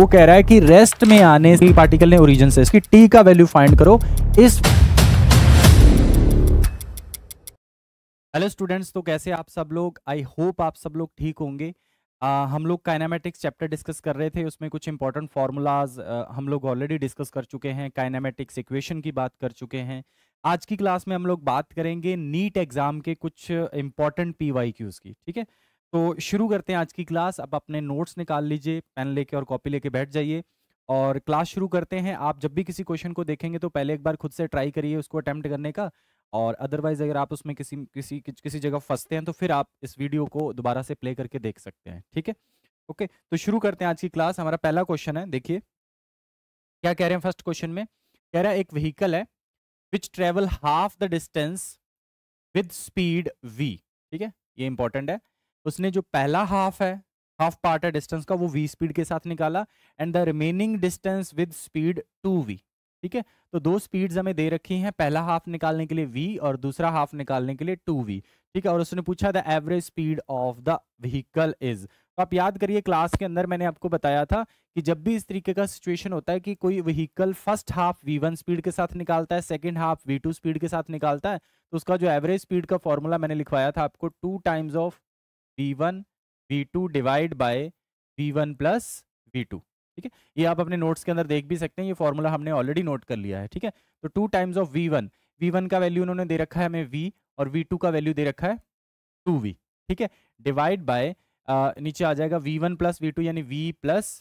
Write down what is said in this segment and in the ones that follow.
वो कह रहा है कि रेस्ट में आने से पार्टिकल ने ओरिजिन से इसकी टी का वैल्यू फाइंड करो इस हेलो स्टूडेंट्स तो कैसे आप सब लोग आई होप आप सब लोग ठीक होंगे आ, हम लोग काइनामेटिक्स चैप्टर डिस्कस कर रहे थे उसमें कुछ इंपॉर्टेंट फार्मूलाज हम लोग ऑलरेडी डिस्कस कर चुके हैं काइनामेटिक्स इक्वेशन की बात कर चुके हैं आज की क्लास में हम लोग बात करेंगे नीट एग्जाम के कुछ इंपॉर्टेंट पी की ठीक है तो शुरू करते हैं आज की क्लास अब अपने नोट्स निकाल लीजिए पेन लेके और कॉपी लेके बैठ जाइए और क्लास शुरू करते हैं आप जब भी किसी क्वेश्चन को देखेंगे तो पहले एक बार खुद से ट्राई करिए उसको अटैम्प्ट करने का और अदरवाइज अगर आप उसमें किसी किसी किसी जगह फंसते हैं तो फिर आप इस वीडियो को दोबारा से प्ले करके देख सकते हैं ठीक है ओके तो शुरू करते हैं आज की क्लास हमारा पहला क्वेश्चन है देखिए क्या कह रहे हैं फर्स्ट क्वेश्चन में कह रहा है एक व्हीकल है which travel half the distance with speed v ठीक है ये इंपॉर्टेंट है उसने जो पहला हाफ है हाफ पार्ट है डिस्टेंस का वो वी स्पीड के साथ निकाला and the remaining distance with speed two v ठीक है तो दो स्पीड्स हमें दे रखी हैं पहला हाफ निकालने के लिए वी और दूसरा हाफ निकालने के लिए टू वी ठीक है और उसने पूछा the average speed of the vehicle is तो आप याद करिए क्लास के अंदर मैंने आपको बताया था कि जब भी इस तरीके का सिचुएशन होता है कि कोई vehicle first half v one speed के साथ निकालता है second half v two speed के साथ निकालता है तो उसका जो एवरेज स्पीड का फॉर्मूला मैंने लिखवाया था आपको two times of v one v two divide by v one plus v two ठीक है ये आप अपने नोट्स के अंदर देख भी सकते हैं ये फॉर्मूला हमने ऑलरेडी नोट कर लिया है ठीक है तो two times of v one v one का वैल्यू उन्होंने दे रखा है हमें वी और वी टू का वैल्यू दे रखा है टू वी ठीक है डिवाइड बाय नीचे आ जाएगा v one plus v two यानी वी प्लस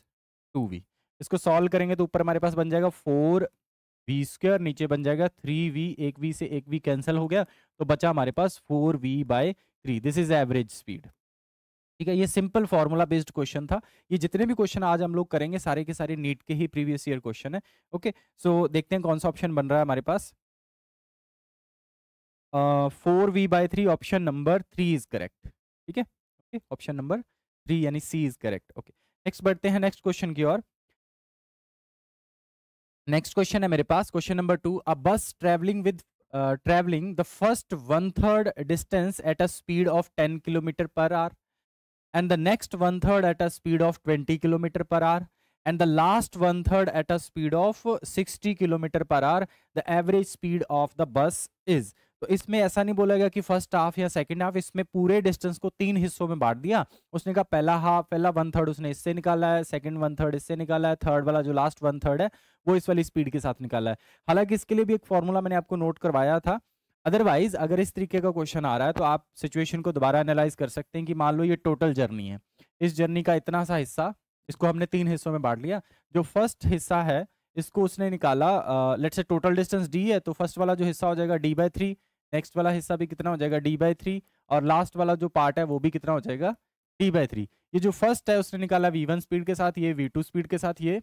टू वी इसको सॉल्व करेंगे तो ऊपर हमारे पास बन जाएगा फोर वी स्क्वायर नीचे बन जाएगा थ्री वी एक वी से एक वी कैंसिल हो गया तो बचा हमारे पास four v by three this is average speed ठीक है ये सिंपल फॉर्मूला बेस्ड क्वेश्चन था ये जितने भी क्वेश्चन आज हम लोग करेंगे सारे के सारे नीट के ही प्रीवियस ईयर क्वेश्चन है ओके सो so, देखते हैं कौन सा ऑप्शन बन रहा है हमारे पास four v by three option number three is correct ठीक है ओके ऑप्शन नंबर थ्री यानी C is correct okay next बढ़ते हैं नेक्स्ट क्वेश्चन की ओर नेक्स्ट क्वेश्चन है मेरे पास question number two a bus travelling with travelling the first one third distance at a speed of ten kilometre per hour and the next one third at a speed of 20 km per hour and the last one third at a speed of 60 km per hour the average speed of the bus is तो इसमें ऐसा नहीं बोला गया कि first half या second half इसमें पूरे डिस्टेंस को तीन हिस्सों में बांट दिया उसने कहा पहला हाफ पहला वन थर्ड उसने इससे निकाला है सेकंड वन थर्ड इससे निकाला है थर्ड वाला जो लास्ट वन थर्ड है वो इस वाली स्पीड के साथ निकाला है हालांकि इसके लिए भी एक फॉर्मूला मैंने आपको नोट करवाया था अदरवाइज अगर इस तरीके का क्वेश्चन आ रहा है तो आप सिचुएशन को दोबारा एनालाइज कर सकते हैं कि मान लो ये टोटल जर्नी है इस जर्नी का इतना सा हिस्सा इसको हमने तीन हिस्सों में बांट लिया जो फर्स्ट हिस्सा है इसको उसने निकाला लेट से टोटल डिस्टेंस डी है तो फर्स्ट वाला जो हिस्सा हो जाएगा डी बाई थ्री नेक्स्ट वाला हिस्सा भी कितना हो जाएगा डी बाई थ्री और लास्ट वाला जो पार्ट है वो भी कितना हो जाएगा डी बाई थ्री ये जो फर्स्ट है उसने निकाला वी वन स्पीड के साथ ये वी टू स्पीड के साथ ये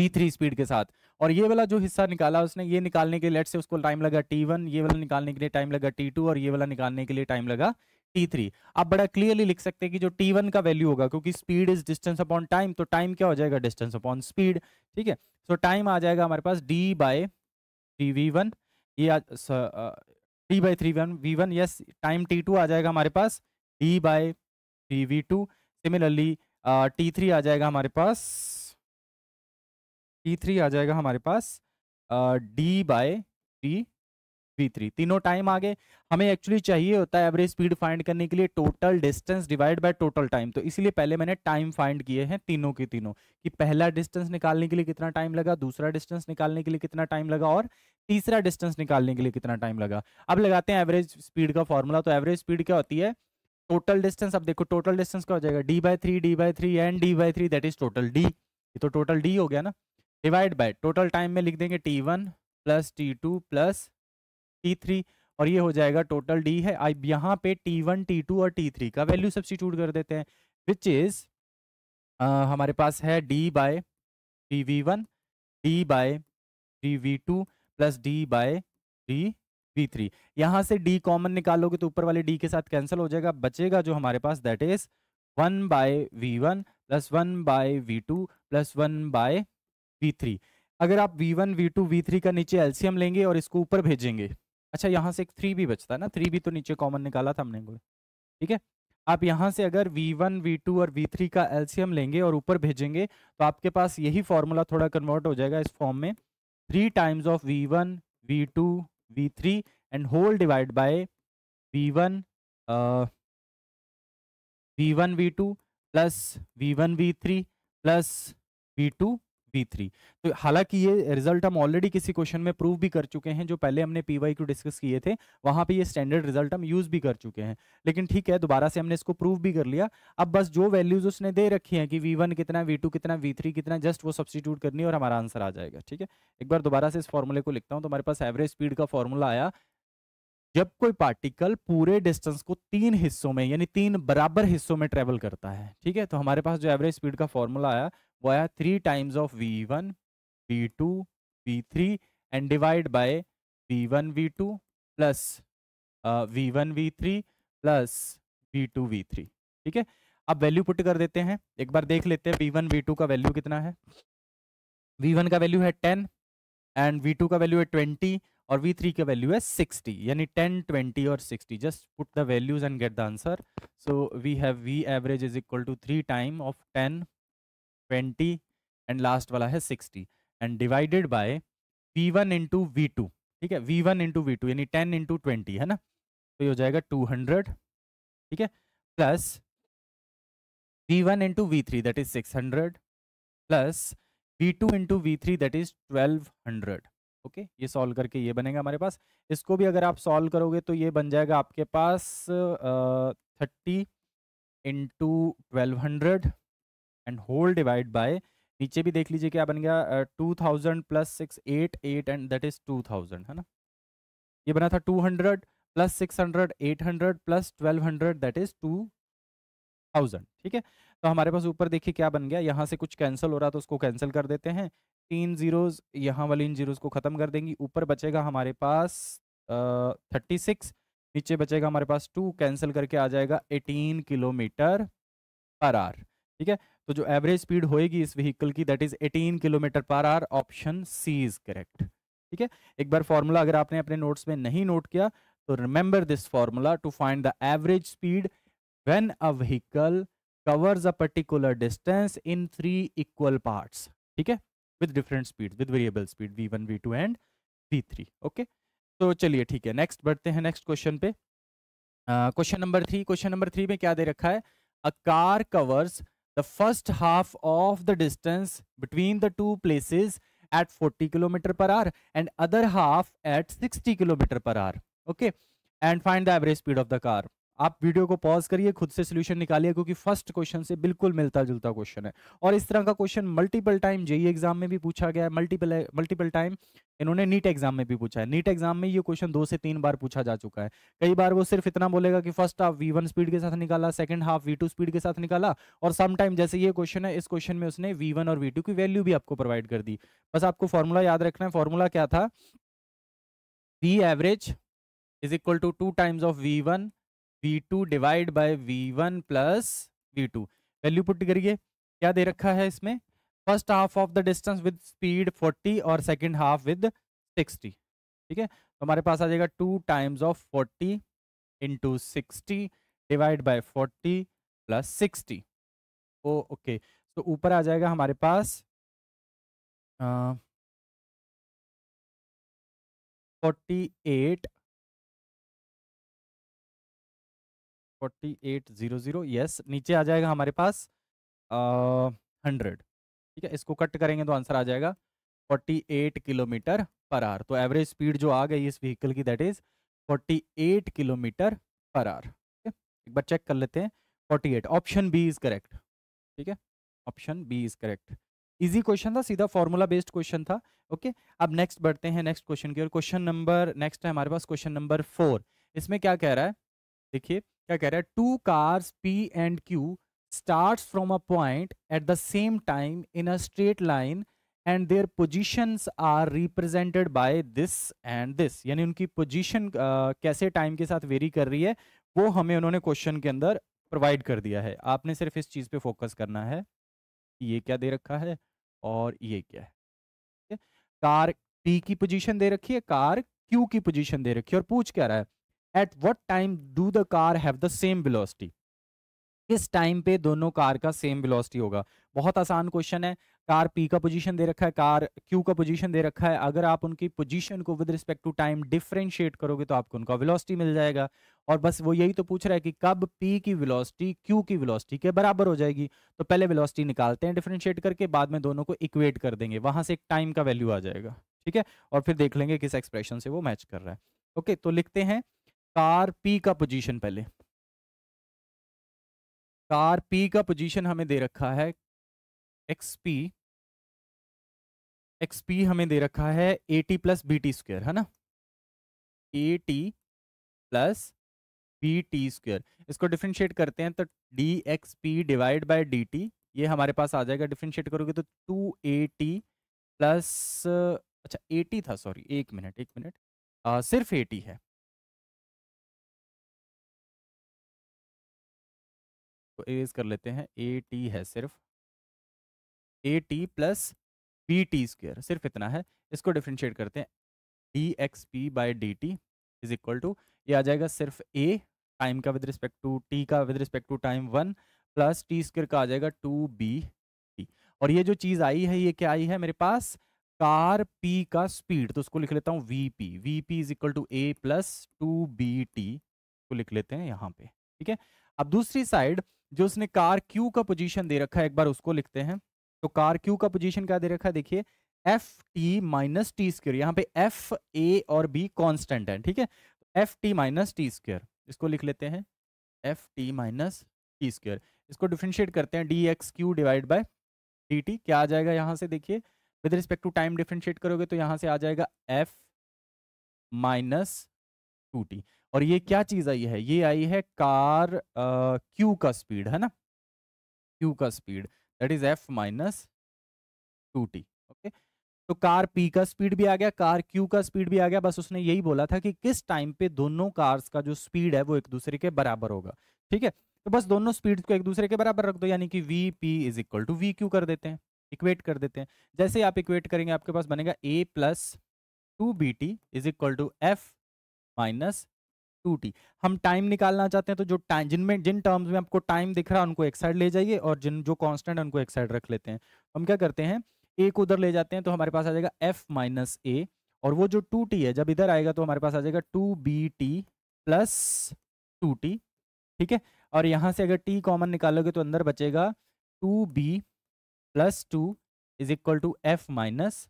थ्री स्पीड के साथ और ये वाला जो हिस्सा निकाला उसने ये निकालने के लिए लेट से उसको टाइम लगा टी वन ये वाला निकालने के लिए टाइम लगा टी टू और ये वाला निकालने के लिए टाइम लगा टी थ्री आप बड़ा क्लियरली लिख सकते हैं कि जो टी वन का वैल्यू होगा क्योंकि speed is distance upon time तो टाइम क्या हो जाएगा डिस्टेंस अपॉन स्पीड ठीक है सो टाइम आ जाएगा हमारे पास D by T v one ये T by three one v one yes time T two आ जाएगा हमारे पास D by three v two similarly T three आ जाएगा हमारे पास टी थ्री आ जाएगा हमारे पास D by T v three तीनों टाइम आगे हमें एक्चुअली चाहिए होता है एवरेज स्पीड फाइंड करने के लिए total distance divide by total time तो इसलिए पहले मैंने टाइम फाइंड किए हैं तीनों के तीनों कि पहला डिस्टेंस निकालने के लिए कितना टाइम लगा दूसरा डिस्टेंस निकालने के लिए कितना टाइम लगा और तीसरा डिस्टेंस निकालने के लिए कितना टाइम लगा अब लगाते हैं एवरेज स्पीड का फॉर्मूला तो एवरेज स्पीड क्या होती है टोटल डिस्टेंस अब देखो टोटल डिस्टेंस क्या हो जाएगा D by three D by three and D by three that is total D ये तो टोटल डी हो गया ना डिवाइड बाय टोटल टाइम में लिख देंगे T one plus T two plus T three और ये हो जाएगा टोटल डी है अब यहाँ पे टी वन टी टू और टी थ्री का वैल्यू सब्सिट्यूट कर देते हैं विच इज हमारे पास है D by D v one D by D v two plus D by D v three यहाँ से डी कॉमन निकालोगे तो ऊपर वाले डी के साथ कैंसिल हो जाएगा बचेगा जो हमारे पास that is one by v one plus one by v two plus one by v3 अगर आप v1 v2 v3 का नीचे एल्सियम लेंगे और इसको ऊपर भेजेंगे अच्छा यहाँ से एक थ्री भी बचता है ना थ्री भी तो नीचे कॉमन निकाला था हमने ठीक है आप यहाँ से अगर v1 v2 और v3 का एल्सियम लेंगे और ऊपर भेजेंगे तो आपके पास यही फॉर्मूला थोड़ा कन्वर्ट हो जाएगा इस फॉर्म में three times of v1 v2 v3 and whole divide by v1 v1 v2 plus v1 v3 plus v2 v three तो हालांकि ये रिजल्ट हम ऑलरेडी किसी क्वेश्चन में प्रूव भी कर चुके हैं जो पहले हमने पी वाई क्यू डिस्कस किए थे वहां पे ये स्टैंडर्ड रिजल्ट हम यूज भी कर चुके हैं लेकिन ठीक है दोबारा से हमने इसको प्रूव भी कर लिया अब बस जो वैल्यूज उसने दे रखी हैं कि वी वन कितना वी टू कितना वी थ्री कितना जस्ट वो सब्सटीट्यूट करनी और हमारा आंसर आ जाएगा ठीक है एक बार दोबारा से इस फॉर्मूले को लिखता हूँ तो हमारे पास एवरेज स्पीड का फॉर्मूला आया जब कोई पार्टिकल पूरे डिस्टेंस को तीन हिस्सों में यानी तीन बराबर हिस्सों में ट्रेवल करता है ठीक है तो हमारे पास जो एवरेज स्पीड का फॉर्मूला आया वो आया three times of v one v two v three and divide by v one v two plus v one v three plus v two v three ठीक है अब वैल्यू पुट कर देते हैं एक बार देख लेते हैं वी वन वी टू का वैल्यू कितना है वी वन का वैल्यू है टेन एंड वी टू का वैल्यू है ट्वेंटी और वी थ्री का वैल्यू है सिक्सटी यानी टेन ट्वेंटी और sixty just put the values and get the answer so we have v average is equal to three time of ten twenty and last वाला है sixty and divided by v one into v two ठीक है v one into v two यानी ten into twenty है ना तो ये हो जाएगा टू हंड्रेड ठीक है plus v one into v three that is six hundred plus v two into v three that is twelve hundred okay ये सॉल्व करके ये बनेगा हमारे पास इसको भी अगर आप सॉल्व करोगे तो ये बन जाएगा आपके पास thirty into twelve hundred and whole divide by नीचे भी देख लीजिए क्या बन गया two thousand plus six eight eight and that is two thousand है ना ये बना था two hundred plus six hundred eight hundred plus twelve hundred that is two thousand ठीक है तो हमारे पास ऊपर देखिए क्या बन गया यहाँ से कुछ कैंसिल हो रहा तो उसको कैंसिल कर देते हैं तीन जीरोज यहाँ वाले इन जीरोज को ख़त्म कर देंगी ऊपर बचेगा हमारे पास थर्टी सिक्स नीचे बचेगा हमारे पास टू कैंसिल करके आ जाएगा एटीन किलोमीटर पर आर ठीक है तो जो एवरेज स्पीड होएगी इस व्हीकल की that is 18 kilometre per hour option C is correct ठीक है एक बार फॉर्मूला अगर आपने अपने नोट्स में नहीं नोट किया तो remember this formula to find the average speed when a vehicle covers a particular distance in three equal parts ठीक है with different speed with variable speed v one and v okay तो चलिए ठीक है next बढ़ते हैं next question पे question number three question number three में क्या दे रखा है a car covers the first half of the distance between the two places at 40 km per hour and other half at 60 km per hour okay and find the average speed of the car आप video को pause करिए खुद से solution निकालिए क्योंकि first question से बिल्कुल मिलता जुलता क्वेश्चन है और इस तरह का question multiple time JEE exam में भी पूछा गया है मल्टीपल मल्टीपल टाइम इन्होंने नीट एग्जाम में भी पूछा है नीट एग्जाम में ये क्वेश्चन दो से तीन बार पूछा जा चुका है कई बार वो सिर्फ इतना बोलेगा कि first half v one speed के साथ निकाला second half v two speed के साथ निकाला और समटाइम जैसे ये क्वेश्चन है इस क्वेश्चन में उसने वी वन और वी टू की वैल्यू भी आपको प्रोवाइड कर दी बस आपको फॉर्मूला याद रखना है फॉर्मूला क्या था v average is equal to two times of v one v two divide by v one plus v two value put करिए क्या दे रखा है इसमें first half of the distance with speed 40 और सेकेंड हाफ विद 60 ठीक है तो हमारे पास आ जाएगा two times of 40 into sixty divide by forty plus sixty oh okay तो ऊपर आ जाएगा हमारे पास forty eight forty eight zero zero yes नीचे आ जाएगा हमारे पास हंड्रेड ठीक है इसको कट करेंगे तो आंसर आ जाएगा forty eight kilometre per hour तो एवरेज स्पीड जो आ गई इस व्हीकल की that is forty eight kilometre per hour ठीक है एक बार चेक कर लेते हैं forty eight option B is correct ठीक है option B is correct easy question था सीधा फॉर्मूला बेस्ड क्वेश्चन था ओके अब नेक्स्ट बढ़ते हैं नेक्स्ट क्वेश्चन की ओर क्वेश्चन नंबर नेक्स्ट है हमारे पास क्वेश्चन नंबर फोर इसमें क्या कह रहा है देखिए क्या कह रहे हैं two cars P and Q start from a point at the same time in a straight line and their position are represented by this and this यानी उनकी पोजिशन uh, कैसे टाइम के साथ वेरी कर रही है वो हमें उन्होंने क्वेश्चन के अंदर प्रोवाइड कर दिया है आपने सिर्फ इस चीज पे फोकस करना है ये क्या दे रखा है और ये क्या है कार पी की पोजीशन दे रखी है कार क्यू की पोजीशन दे रखी है और पूछ क्या रहा है at what time do the car have the same velocity किस टाइम पे दोनों कार का सेम वेलोसिटी होगा बहुत आसान क्वेश्चन है कार पी का पोजीशन दे रखा है कार क्यू का पोजीशन दे रखा है अगर आप उनकी पोजीशन को with respect to time differentiate करोगे तो आपको उनका वेलोसिटी मिल जाएगा और बस वो यही तो पूछ रहा है कि कब पी की वेलोसिटी क्यू की वेलोसिटी के बराबर हो जाएगी तो पहले वेलोसिटी निकालते हैं डिफ्रेंशिएट करके बाद में दोनों को इक्वेट कर देंगे वहां से एक टाइम का वैल्यू आ जाएगा ठीक है और फिर देख लेंगे किस एक्सप्रेशन से वो मैच कर रहा है ओके तो लिखते हैं कार पी का पोजीशन पहले कार पी का पोजीशन हमें दे रखा है एक्स पी एक्स पी हमें दे रखा है a t plus b t square है ना a t plus b t square इसको डिफ्रेंशिएट करते हैं तो d x P divide by d t ये हमारे पास आ जाएगा डिफ्रेंशिएट करोगे तो टू ए टी प्लस अच्छा ए टी था सॉरी एक मिनट एक मिनट आ, सिर्फ ए टी है तो इरेज कर लेते हैं ए टी है सिर्फ a t plus b t square सिर्फ इतना है इसको डिफ्रेंशिएट करते हैं d x P by d t is equal to ये आ जाएगा सिर्फ ए टाइम का विद रिस्पेक्ट टू टी का with respect to time one plus t square का आ जाएगा टू बी टी और ये जो चीज़ आई है ये क्या आई है मेरे पास कार पी का स्पीड तो उसको लिख लेता हूँ v P v P is equal to a plus two b t को लिख लेते हैं यहाँ पे ठीक है अब दूसरी साइड जो उसने कार क्यू का पोजीशन दे रखा है एक बार उसको लिखते हैं तो कार क्यू का पोजीशन क्या दे रखा है देखिए f t minus t square यहाँ पे एफ ए और बी कांस्टेंट है ठीक है f t minus t square इसको लिख लेते हैं f t minus t square इसको डिफ्रेंशिएट करते हैं d x Q divide by d t क्या आ जाएगा यहाँ से देखिए with respect to time differentiate करोगे तो यहाँ से आ जाएगा एफ माइनस टू टी और ये क्या चीज आई है ये आई है कार क्यू का स्पीड है ना क्यू का speed that is f minus two t okay तो कार पी का स्पीड भी आ गया कार क्यू का स्पीड भी आ गया बस उसने यही बोला था कि किस टाइम पे दोनों कार्स का जो स्पीड है वो एक दूसरे के बराबर होगा ठीक है तो बस दोनों स्पीड को एक दूसरे के बराबर रख दो यानी कि v P is equal to v Q कर देते हैं इक्वेट कर देते हैं जैसे आप इक्वेट करेंगे आपके पास बनेगा a plus two b t is equal to f minus two t हम टाइम निकालना चाहते हैं तो जो टाइम जिनमें जिन टर्म्स में आपको टाइम दिख रहा है उनको एक साइड ले जाइए और जिन जो कांस्टेंट उनको एक साइड रख लेते हैं हम क्या करते हैं ए को उधर ले जाते हैं तो हमारे पास आ जाएगा एफ माइनस ए और वो जो टू टी है जब इधर आएगा तो हमारे पास आ जाएगा two b t plus two t ठीक है और यहाँ से अगर टी कॉमन निकालोगे तो अंदर बचेगा two b plus two is equal to f minus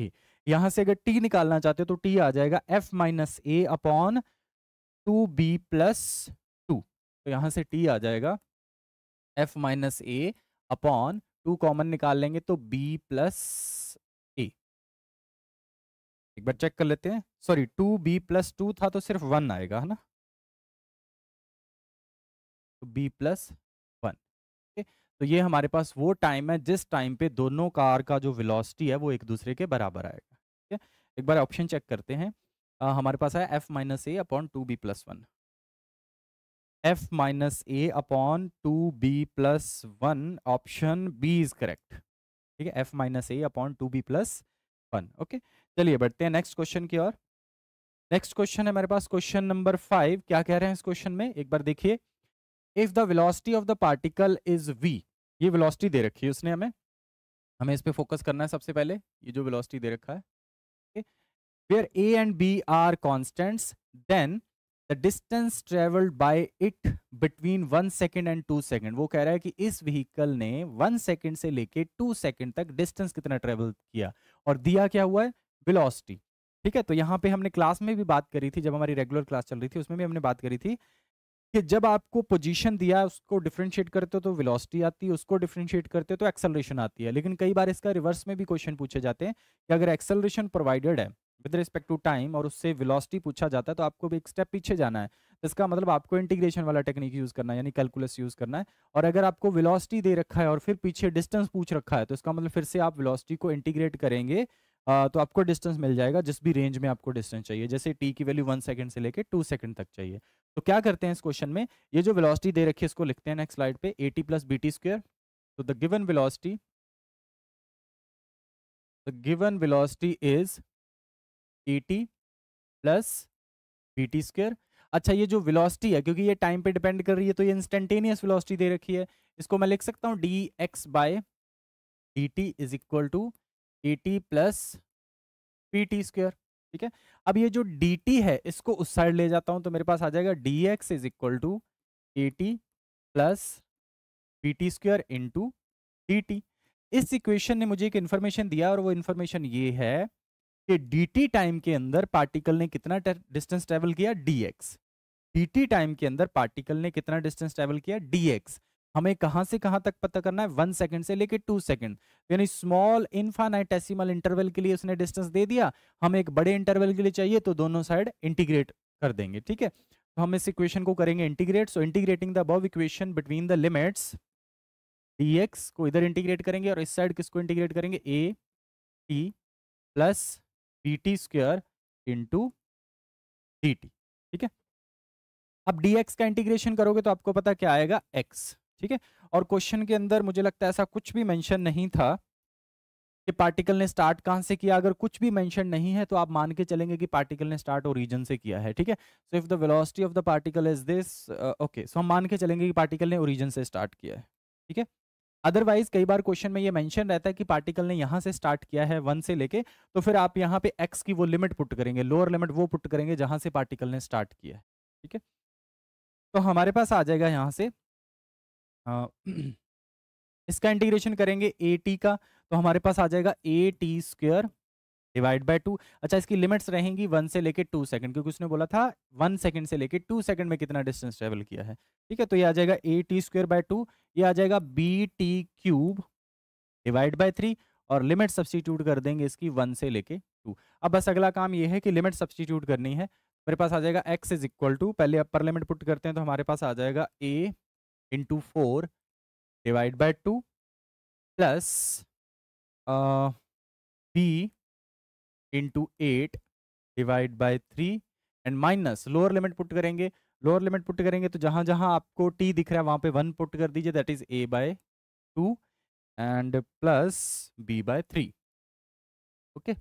a यहाँ से अगर टी निकालना चाहते हो तो टी आ जाएगा f minus a upon two b plus two तो यहाँ से टी आ जाएगा f minus a upon two common निकाल लेंगे तो बी प्लस ए एक बार चेक कर लेते हैं sorry two b plus two था तो सिर्फ वन आएगा है ना तो बी प्लस वन तो ये हमारे पास वो टाइम है जिस टाइम पे दोनों कार का जो वेलोसिटी है वो एक दूसरे के बराबर आएगा ठीक है एक बार ऑप्शन चेक करते हैं हमारे पास है f minus a upon two b plus one f minus a upon two b plus one option B is correct ठीक है f minus a upon two b plus one okay चलिए बढ़ते हैं नेक्स्ट क्वेश्चन की ओर next question है मेरे पास question number five क्या कह रहे हैं इस क्वेश्चन में एक बार देखिए if the velocity of the particle is v ये वेलोसिटी दे रखी है उसने हमें हमें इस पर फोकस करना है सबसे पहले ये जो वेलोसिटी दे रखा है ठीक okay? where a and b are constants then the distance traveled by it between one second and two second वो कह रहा है कि इस vehicle ने वन second से लेके टू second तक distance कितना travel किया और दिया क्या हुआ है velocity ठीक है तो यहाँ पे हमने क्लास में भी बात करी थी जब हमारी रेगुलर क्लास चल रही थी उसमें भी हमने बात करी थी कि जब आपको पोजीशन दिया उसको डिफ्रेंशिएट करते हो तो वेलोसिटी आती है उसको डिफ्रेंशिएट करते हो तो एक्सेलरेशन आती है लेकिन कई बार इसका रिवर्स में भी क्वेश्चन पूछे जाते हैं कि अगर एक्सेलरेशन प्रोवाइडेड है विद रिस्पेक्ट टू टाइम और उससे विलॉसिटी पूछा जाता है तो आपको भी एक स्टेप पीछे जाना है इसका मतलब आपको इंटीग्रेशन वाला टेक्निक यूज़ करना है यानी कैलकुलस यूज़ करना है और अगर आपको विलॉसिटी दे रखा है और फिर पीछे डिस्टेंस पूछ रखा है तो इसका मतलब फिर से आप विलॉसिटी को इंटीग्रेट करेंगे तो आपको डिस्टेंस मिल जाएगा जिस भी रेंज में आपको डिस्टेंस चाहिए जैसे टी की वैल्यू वन सेकंड से लेकर टू सेकंड तक चाहिए तो क्या करते हैं इस क्वेश्चन में ये जो वेलोसिटी दे रखी है इसको लिखते हैं नेक्स्ट स्लाइड पे a t plus b t square तो the given velocity the given velocity is a t plus b t square अच्छा ये जो वेलोसिटी है क्योंकि ये टाइम पे डिपेंड कर रही है तो ये इंस्टेंटेनियस वेलोसिटी दे रखी है इसको मैं लिख सकता हूँ d x by d t is equal to a t plus p t square ठीक है अब ये जो डी टी है इसको उस साइड ले जाता हूँ तो मेरे पास आ जाएगा d x is equal to a t plus p t square into d t इस इक्वेशन ने मुझे एक इन्फॉर्मेशन दिया और वो इन्फॉर्मेशन ये है कि dt टाइम के अंदर पार्टिकल ने कितना डिस्टेंस ट्रेवल किया dx dt टाइम के अंदर पार्टिकल ने कितना डिस्टेंस ट्रेवल किया dx हमें कहां से कहां तक पता करना है वन सेकंड से लेके टू सेकंड यानी स्मॉल इनफाइनाइटेसिमल इंटरवल के लिए उसने डिस्टेंस दे दिया हमें एक बड़े इंटरवल के लिए चाहिए तो दोनों साइड इंटीग्रेट कर देंगे ठीक है तो हम इस इक्वेशन को करेंगे integrate so integrating the above equation between the limits dx को इधर इंटीग्रेट करेंगे और इस साइड किसको इंटीग्रेट करेंगे a t plus d t square into d t ठीक है अब dx का इंटीग्रेशन करोगे तो आपको पता क्या आएगा एक्स ठीक है और क्वेश्चन के अंदर मुझे लगता है ऐसा कुछ भी मैंशन नहीं था कि पार्टिकल ने स्टार्ट कहाँ से किया अगर कुछ भी मेंशन नहीं है तो आप मान के चलेंगे कि पार्टिकल ने स्टार्ट ओरिजिन से किया है ठीक है so if the velocity of the particle is this okay so हम मान के चलेंगे कि पार्टिकल ने ओरिजिन से स्टार्ट किया है ठीक है अदरवाइज कई बार क्वेश्चन में ये मेंशन रहता है कि पार्टिकल ने यहाँ से स्टार्ट किया है वन से लेके तो फिर आप यहाँ पे एक्स की वो लिमिट पुट करेंगे लोअर लिमिट वो पुट करेंगे जहाँ से पार्टिकल ने स्टार्ट किया है ठीक है तो हमारे पास आ जाएगा यहाँ से आ, इसका इंटीग्रेशन करेंगे ए टी का तो हमारे पास आ जाएगा a t square divide by two अच्छा इसकी लिमिट्स रहेंगी वन से लेके टू सेकंड क्योंकि उसने बोला था वन सेकंड से लेके टू सेकंड में कितना डिस्टेंस ट्रेवल किया है ठीक है तो ये आ जाएगा a t square by two ये आ जाएगा b t cube divide by three और लिमिट सब्सटीट्यूट कर देंगे इसकी वन से लेके टू अब बस अगला काम ये है कि लिमिट सब्सटीट्यूट करनी है मेरे पास आ जाएगा एक्स इज इक्वल टू पहले अपर लिमिट पुट करते हैं तो हमारे पास आ जाएगा a into four divide by two plus b into eight divide by three and minus lower limit put करेंगे लोअर लिमिट पुट करेंगे तो जहां जहां आपको टी दिख रहा है वहां पे वन पुट कर दीजिए that is a by two and plus b by three okay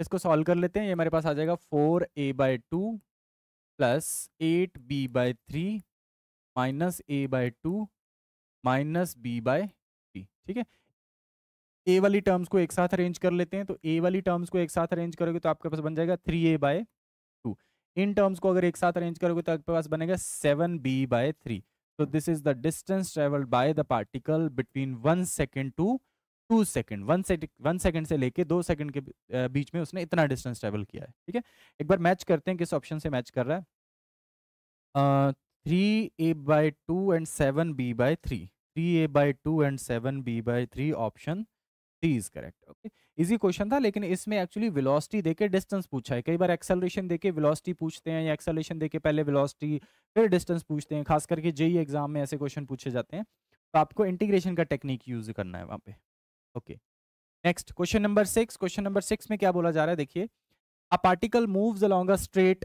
इसको सॉल्व कर लेते हैं ये हमारे पास आ जाएगा four a by two plus eight b by three minus a by two minus b by three ठीक है ए वाली टर्म्स को एक साथ अरेंज कर लेते हैं तो ए वाली टर्म्स को एक साथ अरेंज करोगे तो आपके पास बन जाएगा थ्री ए बाय टू इन टर्म्स को अगर एक साथ अरेंज करोगे तो आपके पास बनेगा seven b by three so this is the distance travelled by the particle between one second to two second one second one second से लेके दो सेकेंड के बीच में उसने इतना डिस्टेंस ट्रेवल किया है ठीक है एक बार मैच करते हैं किस ऑप्शन से मैच कर रहा है three a by two and seven b by three three a by two and seven b by three option D is correct okay easy question था लेकिन इसमें एक्चुअली वेलोसिटी देके डिस्टेंस पूछा है कई बार एक्सेलरेशन देके वेलोसिटी पूछते हैं या एक्सेलरेशन देके पहले वेलोसिटी फिर डिस्टेंस पूछते हैं खास करके जेई एग्जाम e में ऐसे क्वेश्चन पूछे जाते हैं तो आपको इंटीग्रेशन का टेक्निक यूज करना है वहाँ पे okay next question number six question number six में क्या बोला जा रहा है देखिए a particle move along a straight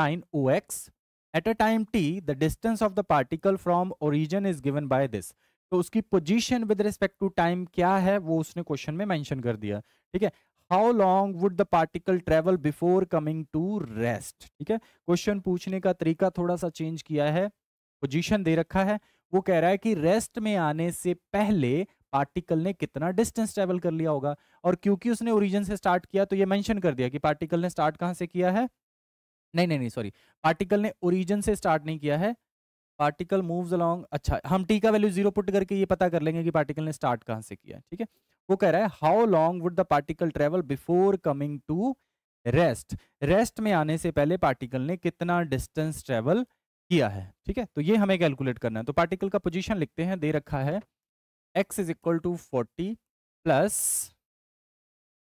line o x at a time t the distance of the particle from origin is given by this तो उसकी position with respect to time क्या है वो उसने क्वेश्चन में मेंशन कर दिया ठीक है how long would the particle travel before coming to rest ठीक है क्वेश्चन पूछने का तरीका थोड़ा सा चेंज किया है पोजिशन दे रखा है वो कह रहा है कि रेस्ट में आने से पहले पार्टिकल ने कितना डिस्टेंस ट्रेवल कर लिया होगा और क्योंकि उसने ओरिजिन से स्टार्ट किया तो ये मेंशन कर दिया कि पार्टिकल ने स्टार्ट कहाँ से किया है नहीं नहीं नहीं सॉरी पार्टिकल ने ओरिजिन से स्टार्ट नहीं किया है पार्टिकल मूव्स अलोंग अच्छा हम टी का वैल्यू जीरो पुट करके ये पता कर लेंगे कि पार्टिकल ने स्टार्ट कहाँ से किया ठीक है वो कह रहा है how long would the particle travel before coming to rest rest में आने से पहले पार्टिकल ने कितना डिस्टेंस ट्रेवल किया है ठीक है तो ये हमें कैलकुलेट करना है तो पार्टिकल का पोजिशन लिखते हैं दे रखा है x is equal to forty plus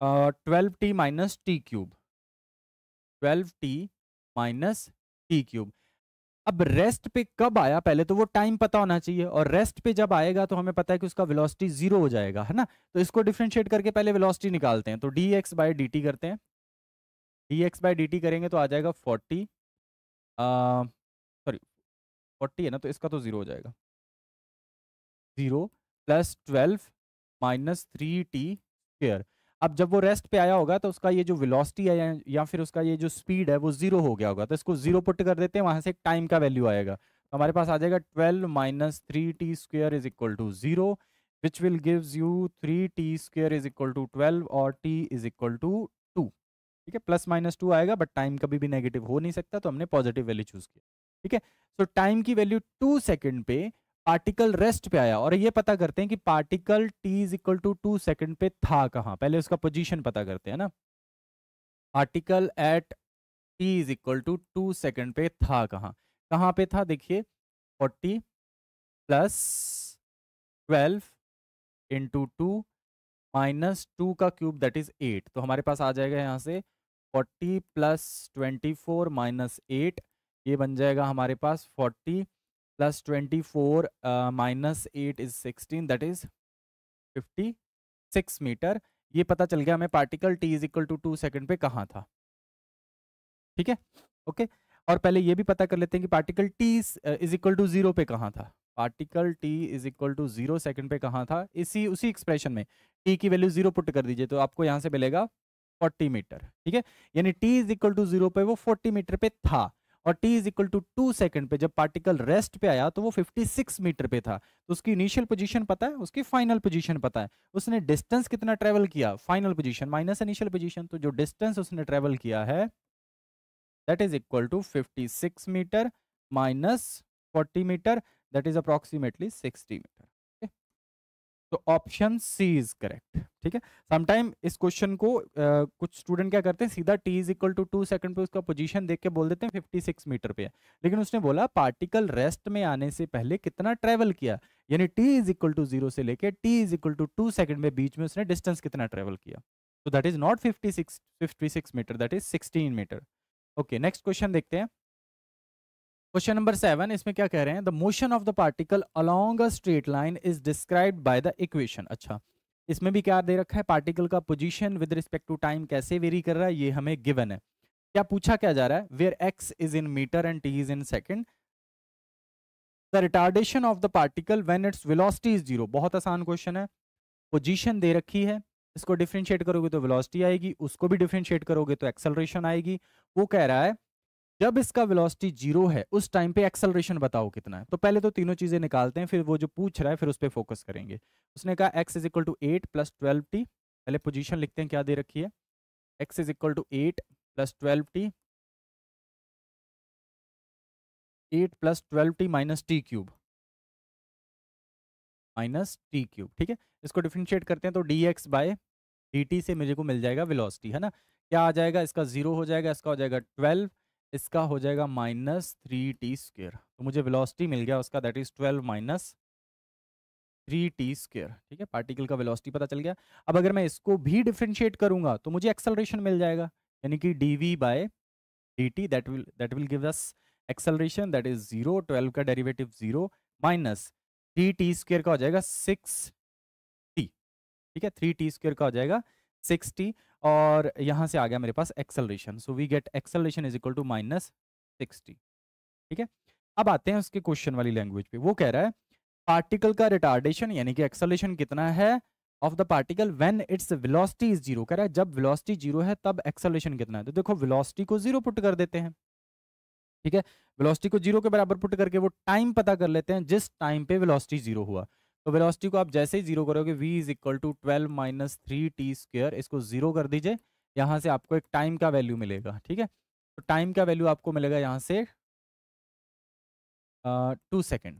twelve t minus t cube twelve t minus t cube अब रेस्ट पे कब आया पहले तो वो टाइम पता होना चाहिए और रेस्ट पे जब आएगा तो हमें पता है कि उसका वेलोसिटी जीरो हो जाएगा है ना तो इसको डिफ्रेंशिएट करके पहले वेलोसिटी निकालते हैं तो d x by d t करते हैं d x by d t करेंगे तो आ जाएगा फोर्टी सॉरी फोर्टी है ना तो इसका तो जीरो हो जाएगा zero plus twelve minus three t square अब जब वो रेस्ट पे आया होगा तो उसका ये जो वेलोसिटी है या, फिर उसका ये जो स्पीड है वो जीरो हो गया होगा तो इसको जीरो पुट कर देते हैं वहां से टाइम का वैल्यू आएगा तो हमारे पास आ जाएगा twelve minus three t square is equal to zero which will gives you three t square is equal to twelve और t is equal to two ठीक है प्लस माइनस टू आएगा बट टाइम कभी भी नेगेटिव हो नहीं सकता तो हमने पॉजिटिव वैल्यू चूज किया ठीक है सो टाइम की वैल्यू टू सेकेंड पे पार्टिकल रेस्ट पे आया और ये पता करते हैं कि particle t is equal to two second पे था कहाँ पहले उसका पोजीशन पता करते हैं ना particle at t is equal to two second पे था कहाँ कहाँ पे था देखिए forty plus twelve into two minus two का क्यूब दैट इज एट तो हमारे पास आ जाएगा यहाँ से forty plus twenty four minus eight ये बन जाएगा हमारे पास forty plus twenty four minus eight is sixteen that is fifty six metre ये पता चल गया हमें particle t is equal to two second पे कहाँ था ठीक है ओके और पहले ये भी पता कर लेते हैं कि particle t is equal to zero पे कहाँ था particle t is equal to zero second पे कहाँ था इसी उसी एक्सप्रेशन में टी की वैल्यू जीरो पुट कर दीजिए तो आपको यहाँ से मिलेगा फोर्टी मीटर ठीक है यानी t is equal to zero पे वो फोर्टी मीटर पे था और t is equal to two second पे जब पार्टिकल रेस्ट पे आया तो वो 56 मीटर पे था तो उसकी इनिशियल पोजीशन पता है उसकी फाइनल पोजीशन पता है उसने डिस्टेंस कितना ट्रेवल किया final position minus initial position तो जो डिस्टेंस उसने ट्रेवल किया है that is equal to 56 metre minus 40 metre that is approximately 60 metre तो ऑप्शन सी इज करेक्ट ठीक है समटाइम इस क्वेश्चन को आ, कुछ स्टूडेंट क्या करते हैं सीधा t is equal to two second पे उसका पोजीशन देख के बोल देते हैं फिफ्टी सिक्स मीटर पे है लेकिन उसने बोला पार्टिकल रेस्ट में आने से पहले कितना ट्रेवल किया यानी t is equal to zero से लेके t is equal to two second में बीच में उसने डिस्टेंस कितना ट्रेवल किया तो that is not fifty six metre that is sixteen metre okay next question देखते हैं क्वेश्चन नंबर सेवन इसमें क्या कह रहे हैं the motion of the particle along a straight line is describe by the equation अच्छा इसमें भी क्या दे रखा है पार्टिकल का position with respect to time कैसे वेरी कर रहा है ये हमें गिवन है क्या पूछा क्या जा रहा है where x is in metre and t is in second the retardation of the particle when its velocity is zero बहुत आसान क्वेश्चन है पोजिशन दे रखी है इसको डिफ्रेंशिएट करोगे तो वेलोसिटी आएगी उसको भी डिफ्रेंशिएट करोगे तो एक्सलरेशन आएगी वो कह रहा है जब इसका वेलोसिटी जीरो है उस टाइम पे एक्सेलरेशन बताओ कितना है तो पहले तो तीनों चीज़ें निकालते हैं फिर वो जो पूछ रहा है फिर उस पर फोकस करेंगे उसने कहा x is equal to eight plus twelve t पहले पोजिशन लिखते हैं क्या दे रखी है x is equal to eight plus twelve t eight plus twelve t minus t cube minus t cube ठीक है इसको डिफ्रेंशिएट करते हैं तो d x by d t से मुझे को मिल जाएगा वेलोसिटी है ना क्या आ जाएगा इसका जीरो हो जाएगा इसका हो जाएगा ट्वेल्व इसका हो जाएगा माइनस थ्री टी स्क्र तो मुझे वेलोसिटी मिल गया उसका that is twelve minus three t square ठीक है पार्टिकल का वेलोसिटी पता चल गया अब अगर मैं इसको भी डिफ्रेंशिएट करूंगा तो मुझे एक्सेलरेशन मिल जाएगा यानी कि d v by d t that will that will give us acceleration that is zero twelve का derivative zero minus three t square का हो जाएगा सिक्स टी ठीक है थ्री टी स्क्र का हो जाएगा सिक्सटी और यहाँ से आ गया मेरे पास acceleration so we get acceleration is equal to minus sixty ठीक है अब आते हैं उसके क्वेश्चन वाली लैंग्वेज पे वो कह रहा है पार्टिकल का रिटार्डेशन यानी कि एक्सलेशन कितना है of the particle when its velocity is zero कह रहा है जब वेलोसिटी जीरो है तब एक्सलेशन कितना है तो देखो वेलोसिटी को जीरो पुट कर देते हैं ठीक है वेलोसिटी को जीरो के बराबर पुट करके वो टाइम पता कर लेते हैं जिस टाइम पे वेलोसिटी जीरो हुआ तो वेलोसिटी को आप जैसे ही जीरो करोगे v is equal to twelve minus three t square इसको जीरो कर दीजिए यहाँ से आपको एक टाइम का वैल्यू मिलेगा ठीक है तो टाइम का वैल्यू आपको मिलेगा यहाँ से टू सेकेंड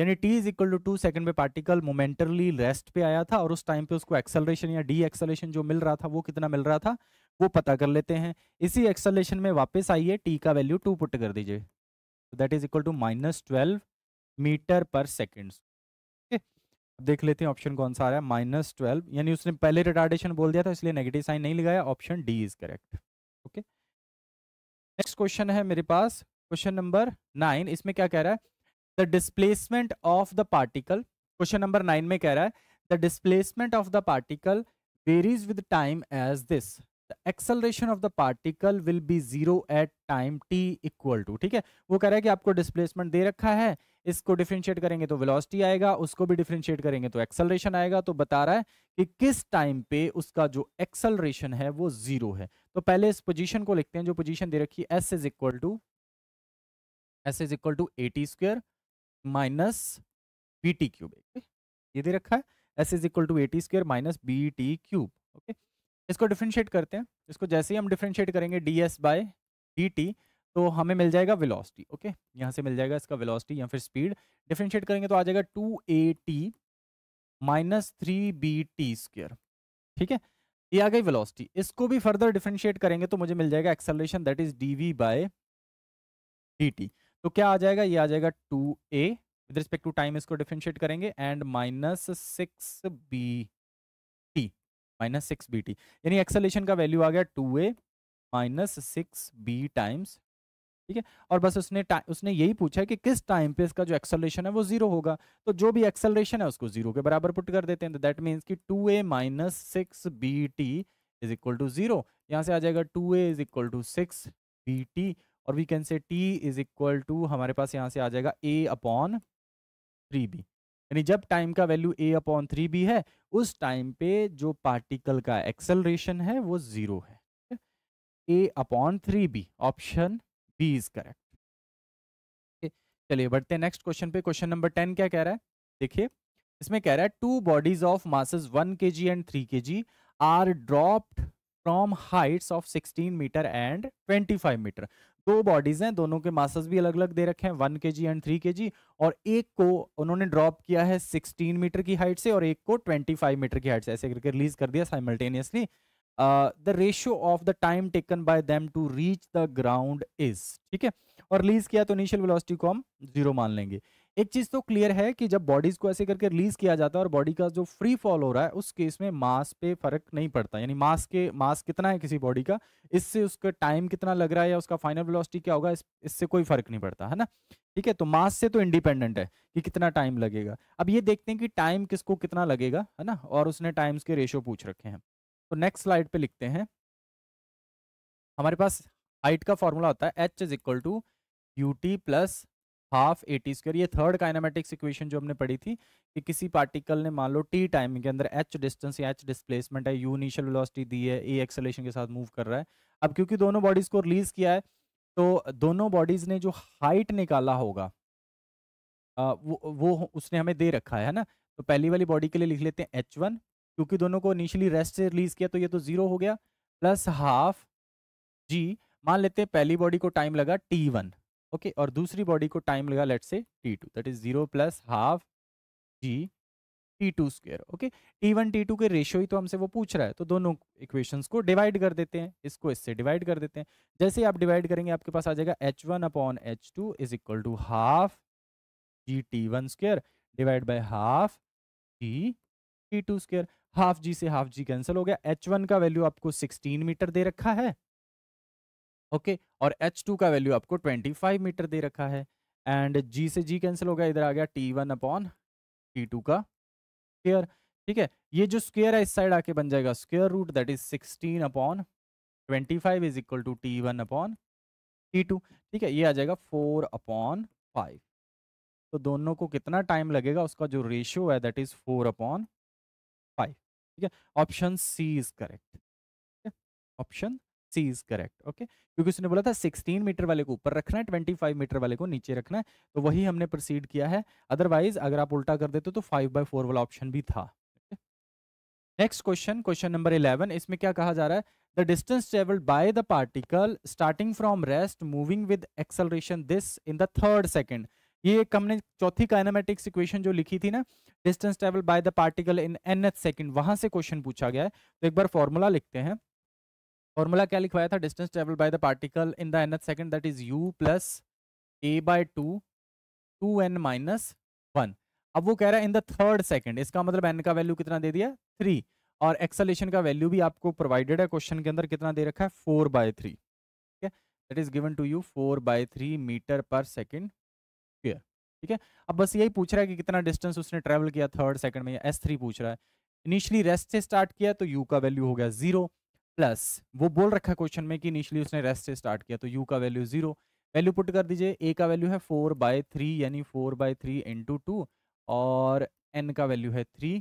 यानी t is equal to two second पे पार्टिकल मोमेंटली रेस्ट पे आया था और उस टाइम पे उसको एक्सेलरेशन या डी एक्सेलेशन जो मिल रहा था वो कितना मिल रहा था वो पता कर लेते हैं इसी एक्सेलेशन में वापस आइए टी का वैल्यू टू पुट कर दीजिए that is equal to minus twelve metre पर सेकेंड देख लेते हैं ऑप्शन कौन सा आ रहा है माइनस ट्वेल्व यानी उसने पहले रिटार्डेशन बोल दिया था इसलिए नेगेटिव साइन नहीं लगाया option D is correct okay next question है मेरे पास क्वेश्चन नंबर नाइन इसमें क्या कह रहा है the displacement of the particle question number nine में कह रहा है the displacement of the particle varies with time as this the acceleration of the particle will be zero at time t equal to ठीक है वो कह रहा है कि आपको डिस्प्लेसमेंट दे रखा है इसको डिफ्रेंशिएट करेंगे तो वेलोसिटी आएगा उसको भी डिफ्रेंशिएट करेंगे तो एक्सलरेशन आएगा तो बता रहा है कि किस टाइम पे उसका जो एक्सलरेशन है वो जीरो है तो पहले इस पोजीशन को लिखते हैं जो पोजीशन दे रखी है s is equal to s is equal to a t square minus b t cube ये दे रखा है s is equal to a t square minus b t cube okay इसको डिफ्रेंशिएट करते हैं इसको जैसे ही हम डिफ्रेंशिएट करेंगे d s by d t तो हमें मिल जाएगा विलॉसिटी ओके यहाँ से मिल जाएगा इसका विलॉसिटी या फिर स्पीड डिफ्रेंशिएट करेंगे तो आ जाएगा two a t minus three b t square ठीक है ये आ गई वेलोसिटी इसको भी फर्दर डिफ्रेंशिएट करेंगे तो मुझे मिल जाएगा acceleration that is d v by d t तो क्या आ जाएगा ये आ जाएगा two a with respect to time इसको डिफ्रेंशिएट करेंगे and minus six b t minus six b t यानी एक्सेलेशन का वैल्यू आ गया two a minus six b times ठीक है और बस उसने उसने यही पूछा है कि किस टाइम पे इसका जो एक्सलेशन है वो जीरो होगा तो जो भी एक्सलेशन है उसको जीरो के बराबर पुट कर देते हैं तो दैट मीन्स कि two a minus six b t is equal to zero यहाँ से आ जाएगा two a is equal to six b t और we can say t is equal to हमारे पास यहाँ से आ जाएगा ए अपॉन थ्री बी यानी जब टाइम का value a upon three b है उस टाइम पे जो पार्टिकल का एक्सेलरेशन है वो जीरो है a upon three b option B is correct चलिए बढ़ते हैं नेक्स्ट क्वेश्चन पे क्वेश्चन नंबर टेन क्या कह रहा है देखिए इसमें कह रहा है two bodies of masses one k g and three k g are dropped from heights of sixteen metre and twenty five metre दो बॉडीज हैं दोनों के मासेस भी अलग अलग दे रखे हैं one k g and three k जी और एक को उन्होंने ड्रॉप किया है सिक्सटीन मीटर की हाइट से और एक को ट्वेंटी फाइव मीटर की हाइट से ऐसे करके रिलीज कर दिया simultaneously the ratio of the time taken by them to reach the ground is ठीक है और रिलीज किया तो इनिशियल वेलोसिटी को हम जीरो मान लेंगे एक चीज तो क्लियर है कि जब बॉडीज को ऐसे करके रिलीज किया जाता है और बॉडी का जो फ्री फॉल हो रहा है उस केस में मास पे फर्क नहीं पड़ता यानी मास के मास कितना है किसी बॉडी का इससे उसका टाइम कितना लग रहा है या उसका फाइनल वेलोसिटी क्या होगा इस, इससे कोई फर्क नहीं पड़ता है ना ठीक है तो मास से तो इंडिपेंडेंट है कि कितना टाइम लगेगा अब ये देखते हैं कि टाइम किसको कितना लगेगा है ना और उसने टाइम्स के रेशियो पूछ रखे हैं तो नेक्स्ट स्लाइड पे लिखते हैं हमारे पास हाइट का फॉर्मूला होता है h is equal to u t plus half a t square ये थर्ड काइनामेटिक्स इक्वेशन जो हमने पढ़ी थी कि किसी पार्टिकल ने मान लो टी टाइम के अंदर एच डिस्टेंस या एच डिस्प्लेसमेंट है यू इनिशियल वेलोसिटी दी है ए एक्सलेशन के साथ मूव कर रहा है अब क्योंकि दोनों बॉडीज को रिलीज किया है तो दोनों बॉडीज ने जो हाइट निकाला होगा आ, वो वो उसने हमें दे रखा है ना तो पहली वाली बॉडी के लिए लिख लेते हैं एच वन क्योंकि दोनों को इनिशियली रेस्ट से रिलीज किया तो ये तो जीरो हो गया प्लस हाफ जी मान लेते हैं पहली बॉडी को टाइम लगा टी वन ओके और दूसरी बॉडी को टाइम लगा let say t two that is zero plus half g t two square okay t one T two के रेशियो ही तो हमसे वो पूछ रहा है तो दोनों इक्वेशंस को डिवाइड कर देते हैं इसको इससे डिवाइड कर देते हैं जैसे आप डिवाइड करेंगे आपके पास आ जाएगा h one upon h two is equal to half g t one square divide by half g t two square half g से हाफ जी कैंसिल हो गया एच वन का वैल्यू आपको सिक्सटीन मीटर दे रखा है ओके okay, और h two का वैल्यू आपको ट्वेंटी फाइव मीटर दे रखा है एंड जी से जी कैंसिल हो गया इधर आ गया t one upon t two का स्क्र ठीक है ये जो स्क्र है इस साइड आके बन जाएगा square root that is sixteen upon twenty five is equal to t one upon t two ठीक है ये आ जाएगा फोर अपॉन फाइव तो दोनों को कितना टाइम लगेगा उसका जो रेशियो है दैट इज फोर अपॉन ठीक है option C is correct option C is correct okay क्योंकि उसने बोला था 16 मीटर वाले को ऊपर रखना है 25 मीटर वाले को नीचे रखना है तो वही हमने प्रोसीड किया है अदरवाइज अगर आप उल्टा कर देते तो फाइव बाई फोर वाला ऑप्शन भी था next question question number eleven इसमें क्या कहा जा रहा है the distance travelled by the particle starting from rest moving with acceleration this in the third second ये एक हमने चौथी काइनामेटिक्स इक्वेशन जो लिखी थी ना distance travel by the particle in nth second वहां से क्वेश्चन पूछा गया है तो एक बार फॉर्मूला लिखते हैं फॉर्मूला क्या लिखवाया था distance travel by the particle in the nth second that is u plus a by two two n minus one अब वो कह रहा है इन द थर्ड सेकेंड इसका मतलब एन का वैल्यू कितना दे दिया थ्री और एक्सलेशन का वैल्यू भी आपको प्रोवाइडेड है क्वेश्चन के अंदर कितना दे रखा है फोर बाय थ्री ठीक है that is given to you four by three metre पर सेकेंड ठीक है अब बस यही पूछ रहा है कि कितना डिस्टेंस उसने ट्रेवल किया थर्ड सेकंड में या एस थ्री पूछ रहा है इनिशियली रेस्ट से स्टार्ट किया तो यू का वैल्यू हो गया जीरो प्लस वो बोल रखा है क्वेश्चन में कि इनिशियली उसने रेस्ट से स्टार्ट किया तो यू का वैल्यू जीरो वैल्यू पुट कर दीजिए ए का वैल्यू है फोर बाय थ्री यानी four by three into two और एन का वैल्यू है three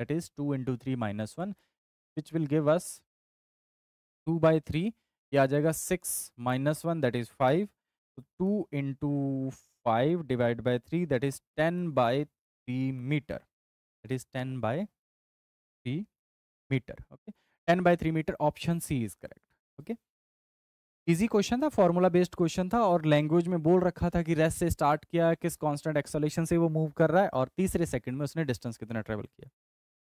that is two into three minus one which will give us two by three ये आ जाएगा six minus one that is five two into five divide by three that is ten by three metre that is ten by three metre okay ten by three metre option C is correct okay easy question था formula based question था और language में बोल रखा था कि rest से start किया किस कांस्टेंट एक्सोलेशन से वो मूव कर रहा है और तीसरे सेकंड में उसने डिस्टेंस कितना ट्रेवल किया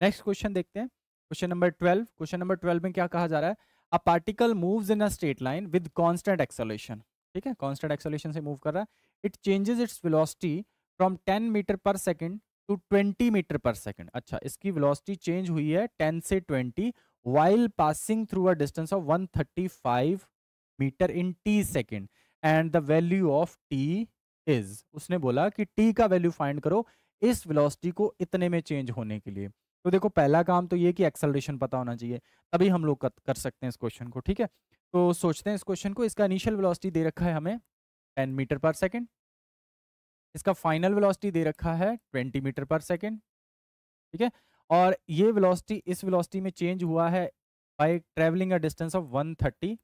नेक्स्ट क्वेश्चन देखते हैं question number twelve question number twelve में क्या कहा जा रहा है a particle move in a straight line with constant acceleration ठीक है कॉन्स्टेंट एक्सोलेशन से मूव कर रहा है it changes its velocity from 10 metre per second to 20 metre per second अच्छा इसकी वेलोसिटी चेंज हुई है 10 से 20 while passing through a distance of 135 metre in t second and the value of t is उसने बोला कि टी का value find करो इस वेलोसिटी को इतने में चेंज होने के लिए तो देखो पहला काम तो ये कि एक्सेलरेशन पता होना चाहिए तभी हम लोग कर सकते हैं इस क्वेश्चन को ठीक है तो सोचते हैं इस क्वेश्चन को इसका इनिशियल वेलोसिटी दे रखा है हमें टेन मीटर पर सेकेंड इसका फाइनल वेलोसिटी दे रखा है ट्वेंटी मीटर पर सेकेंड ठीक है और ये वेलोसिटी इस वेलोसिटी में चेंज हुआ है by travelling a distance of one thirty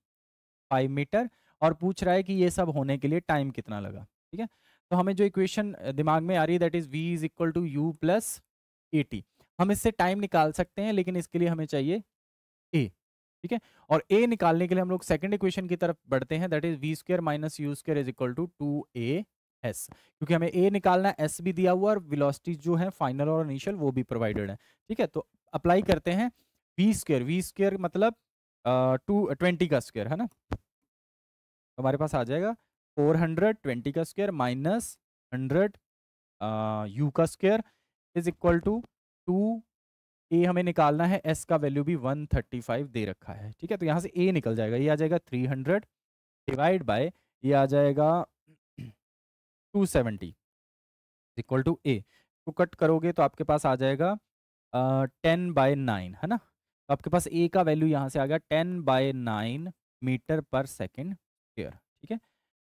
five metre और पूछ रहा है कि ये सब होने के लिए टाइम कितना लगा ठीक है तो हमें जो इक्वेशन दिमाग में आ रही है that is v is equal to u plus a हम इससे टाइम निकाल सकते हैं लेकिन इसके लिए हमें चाहिए ए ठीक है और ए निकालने के लिए हम लोग सेकंड इक्वेशन की तरफ बढ़ते हैं that is v square minus u square is equal to two a s क्योंकि हमें ए निकालना एस भी दिया हुआ और विलोसिटी जो है फाइनल और इनिशियल वो भी प्रोवाइडेड है ठीक है तो अप्लाई करते हैं वी स्क्र वी स्क्र मतलब टू ट्वेंटी का स्क्वेयर है ना हमारे पास आ जाएगा फोर हंड्रेड ट्वेंटी का स्क्वेयर माइनस हंड्रेड यू का square is equal to two a हमें निकालना है एस का वैल्यू भी 135 दे रखा है ठीक है तो यहाँ से ए निकल जाएगा ये आ जाएगा 300 डिवाइड बाय ये आ जाएगा 270 सेवेंटी इक्वल टू ए को कट करोगे तो आपके पास आ जाएगा टेन बाय नाइन है ना तो आपके पास ए का वैल्यू यहाँ से आ गया टेन बाय नाइन मीटर पर सेकेंड स्क्र ठीक है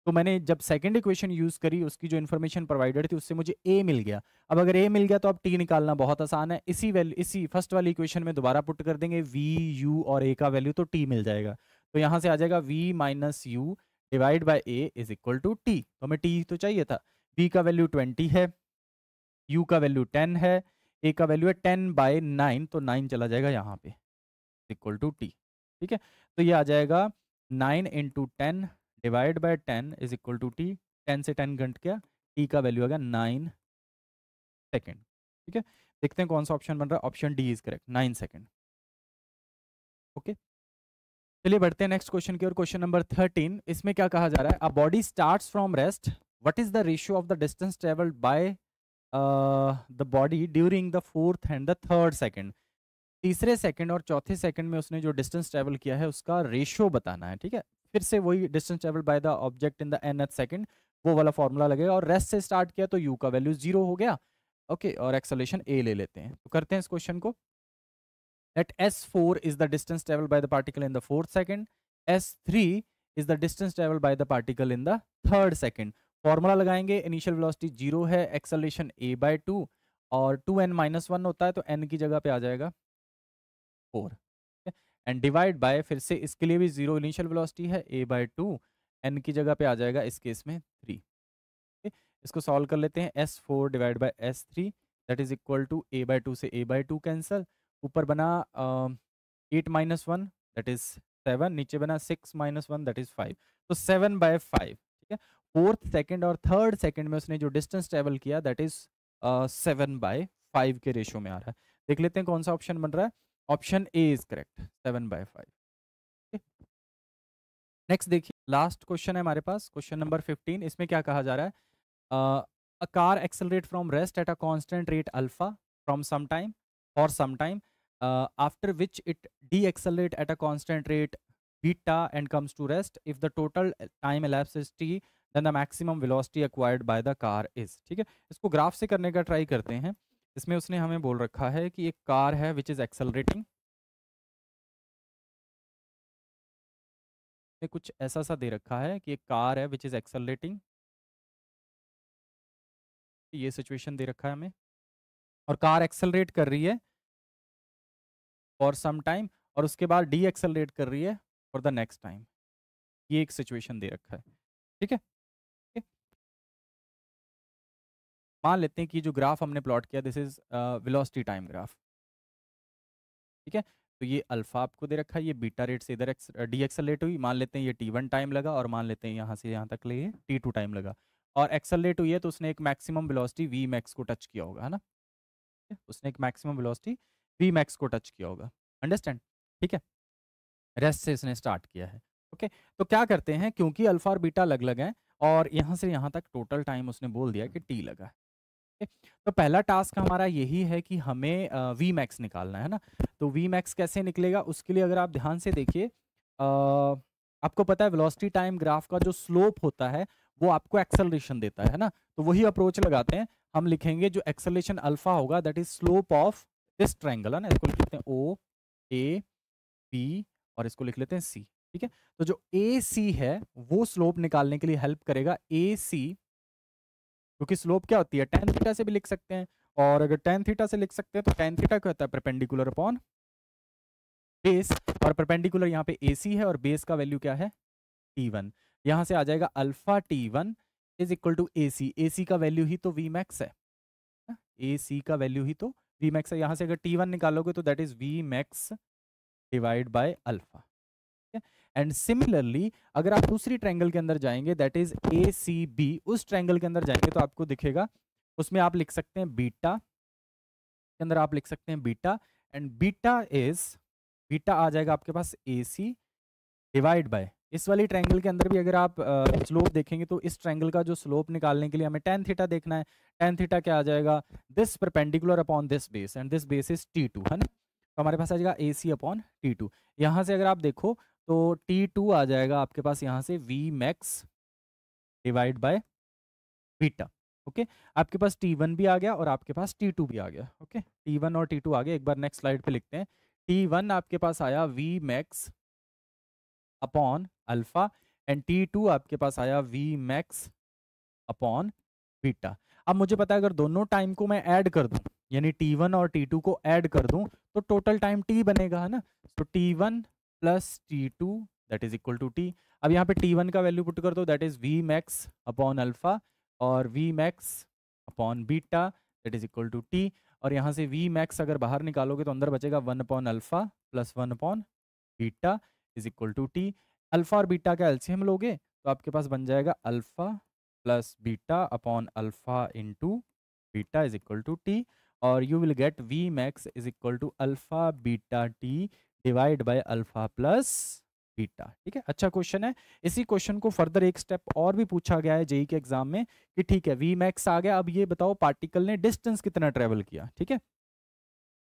तो मैंने जब सेकंड इक्वेशन यूज़ करी उसकी जो इन्फॉर्मेशन प्रोवाइडेड थी उससे मुझे ए मिल गया अब अगर ए मिल गया तो अब टी निकालना बहुत आसान है इसी वैल्यू इसी फर्स्ट वाली इक्वेशन में दोबारा पुट कर देंगे वी यू और ए का वैल्यू तो टी मिल जाएगा तो यहाँ से आ जाएगा v minus u divide by a is equal to t तो हमें टी तो चाहिए था वी का वैल्यू ट्वेंटी है यू का वैल्यू टेन है ए का वैल्यू है टेन बाय नाइन तो नाइन चला जाएगा यहाँ पे इक्वल टू टी ठीक है तो ये आ जाएगा nine into ten divide by ten is equal to t ten से टेन घंट क्या टी का वैल्यू आ गया नाइन सेकेंड ठीक है देखते हैं कौन सा ऑप्शन बन रहा है option D is correct nine second okay चलिए बढ़ते हैं नेक्स्ट क्वेश्चन की ओर क्वेश्चन नंबर थर्टीन इसमें क्या कहा जा रहा है a body start from rest what is the ratio of the distance travelled by the body during the fourth and the third second तीसरे सेकंड और चौथे सेकंड में उसने जो डिस्टेंस ट्रेवल किया है उसका रेशियो बताना है ठीक है फिर से वही distance travel by the object in the nth second वो वाला फॉर्मूला लगेगा और रेस्ट से स्टार्ट किया तो यू का वैल्यू जीरो हो गया ओके okay, और एक्सलेशन ए ले लेते हैं तो करते हैं इस क्वेश्चन को at s four is the distance travel by the particle in the fourth second s three is the distance travel by the particle in the third second formula लगाएंगे initial velocity zero है acceleration a by two और two n minus one होता है तो N की जगह पे आ जाएगा फोर एंड डिवाइड बाय फिर से इसके लिए भी जीरो इनिशियल वेलोसिटी है ए बाय टू एन की जगह पे आ जाएगा इस केस में थ्री okay? इसको सॉल्व कर लेते हैं s four divide by s three that is equal to a by two से ए बाई टू कैंसल ऊपर बना eight minus one that is seven नीचे बना six minus one that is five तो सेवन बाय फाइव ठीक है fourth second और third second में उसने जो डिस्टेंस ट्रेवल किया that is seven by five के रेशियो में आ रहा है देख लेते हैं कौन सा ऑप्शन बन रहा है option a is correct seven by five next देखिए लास्ट क्वेश्चन है हमारे पास क्वेश्चन नंबर फिफ्टीन इसमें क्या कहा जा रहा है a car accelerate from rest at a constant rate alpha from some time for some time after which it decelerate at a constant rate beta and comes to rest if the total time elapsed is t then the maximum velocity acquired by the car is ठीक है इसको graph से करने का try करते हैं इसमें उसने हमें बोल रखा है कि एक कार है विच इज़ एक्सेलरेटिंग कुछ ऐसा सा दे रखा है कि एक कार है विच इज़ एक्सेलरेटिंग ये सिचुएशन दे रखा है हमें और कार एक्सेलरेट कर रही है फॉर सम टाइम और उसके बाद डी एक्सेलरेट कर रही है फॉर द नेक्स्ट टाइम ये एक सिचुएशन दे रखा है ठीक है मान लेते हैं कि जो ग्राफ हमने प्लॉट किया this is velocity time graph ठीक है तो ये अल्फा आपको दे रखा है ये बीटा रेट से इधर डी एक्सलेट uh, हुई मान लेते हैं ये टी वन टाइम लगा और मान लेते हैं यहाँ से यहाँ तक ले टी टू टाइम लगा और एक्सलेट हुई है तो उसने एक मैक्सिमम वेलोसिटी वी मैक्स को टच किया होगा है ना उसने एक मैक्सिमम वेलोसिटी वी मैक्स को टच किया होगा अंडरस्टैंड ठीक है रेस्ट से इसने स्टार्ट किया है ओके okay? तो क्या करते हैं क्योंकि अल्फा और बीटा अलग अलग हैं और यहाँ से यहाँ तक टोटल टाइम उसने बोल दिया कि टी लगा तो पहला टास्क हमारा यही है कि हमें वी मैक्स निकालना है ना तो वी मैक्स कैसे निकलेगा उसके लिए अगर आप ध्यान से देखिए आपको पता है वेलोसिटी टाइम ग्राफ का जो स्लोप होता है वो आपको एक्सेलरेशन देता है ना तो वही अप्रोच लगाते हैं हम लिखेंगे जो एक्सेलरेशन अल्फा होगा that is slope of this triangle है ना इसको लिखते हैं ओ ए बी और इसको लिख लेते हैं सी ठीक है तो जो ए सी है वो स्लोप निकालने के लिए हेल्प करेगा ए सी क्योंकि स्लोप क्या होती है टेन थीटा से भी लिख सकते हैं और अगर टेन थीटा से लिख सकते हैं तो टेन थीटा क्या होता है परपेंडिकुलर अपॉन बेस और परपेंडिकुलर यहाँ पे सी है और बेस का वैल्यू क्या है टी वन यहाँ से आ जाएगा alpha t one is equal to a c a c का वैल्यू ही तो वी मैक्स है ए हाँ? सी का वैल्यू ही तो वी मैक्स है यहाँ से अगर टी वन निकालोगे तो that is v max divide by alpha and similarly अगर आप दूसरी ट्रैंगल के अंदर जाएंगे that is a c b उस ट्रैंगल के अंदर जाएंगे तो आपको दिखेगा उसमें आप लिख सकते हैं बीटा के अंदर आप लिख सकते हैं beta and beta is beta आ जाएगा आपके पास ए सी डिवाइड बाय इस वाली ट्रैंगल के अंदर भी अगर आप स्लोप uh, देखेंगे तो इस ट्रैंगल का जो स्लोप निकालने के लिए हमें टेन थीटा देखना है टेन थीटा क्या आ जाएगा this perpendicular upon this base and this base is t two है ना तो हमारे पास आ जाएगा a c upon t two यहाँ से अगर आप देखो तो टी टू आ जाएगा आपके पास यहाँ से v max divide by beta okay आपके पास टी वन भी आ गया और आपके पास टी टू भी आ गया ओके टी वन और टी टू आ गया एक बार नेक्स्ट स्लाइड पे लिखते हैं टी वन आपके पास आया v max upon alpha and t two आपके पास आया वी मैक्स अपॉन बीटा अब मुझे पता है अगर दोनों टाइम को मैं ऐड कर दूं यानी टी वन और टी टू को ऐड कर दूं तो टोटल टाइम टी बनेगा है ना तो t one plus T two that is equal to t अब यहाँ पे टी वन का वैल्यू पुट कर दो that is v max upon alpha और v max upon beta that is equal to t और यहाँ से वी मैक्स अगर बाहर निकालोगे तो अंदर बचेगा one upon alpha plus one upon beta is equal to t alpha और बीटा का एल्सीयम लोगे तो आपके पास बन जाएगा alpha plus beta upon alpha two beta is equal to t और you will get v max is equal to alpha beta t divide by alpha plus beta ठीक है अच्छा क्वेश्चन है इसी क्वेश्चन को फर्दर एक स्टेप और भी पूछा गया है जेई के एग्जाम में कि ठीक है वी मैक्स आ गया अब ये बताओ पार्टिकल ने डिस्टेंस कितना ट्रेवल किया ठीक है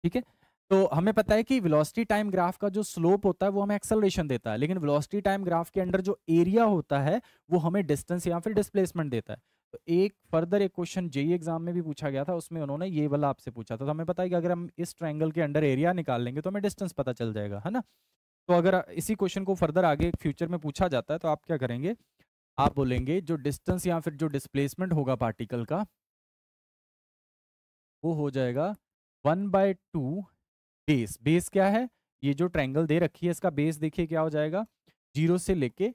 ठीक है तो हमें पता है कि वेलोसिटी टाइम ग्राफ का जो स्लोप होता है वो हमें एक्सेलरेशन देता है लेकिन वेलोसिटी टाइम ग्राफ के अंडर जो एरिया होता है वो हमें डिस्टेंस या फिर डिस्प्लेसमेंट देता है तो एक फर्दर एक क्वेश्चन जेई e एग्जाम में भी पूछा गया था उसमें उन्होंने ये वाला आपसे पूछा था तो हमें पता है कि अगर हम इस ट्रायंगल के अंडर एरिया निकाल लेंगे तो हमें डिस्टेंस पता चल जाएगा है ना तो अगर इसी क्वेश्चन को फर्दर आगे फ्यूचर में पूछा जाता है तो आप क्या करेंगे आप बोलेंगे जो डिस्टेंस या फिर जो डिस्प्लेसमेंट होगा पार्टिकल का वो हो जाएगा one by two base base क्या है ये जो ट्रैंगल दे रखी है इसका बेस देखिए क्या हो जाएगा जीरो से लेके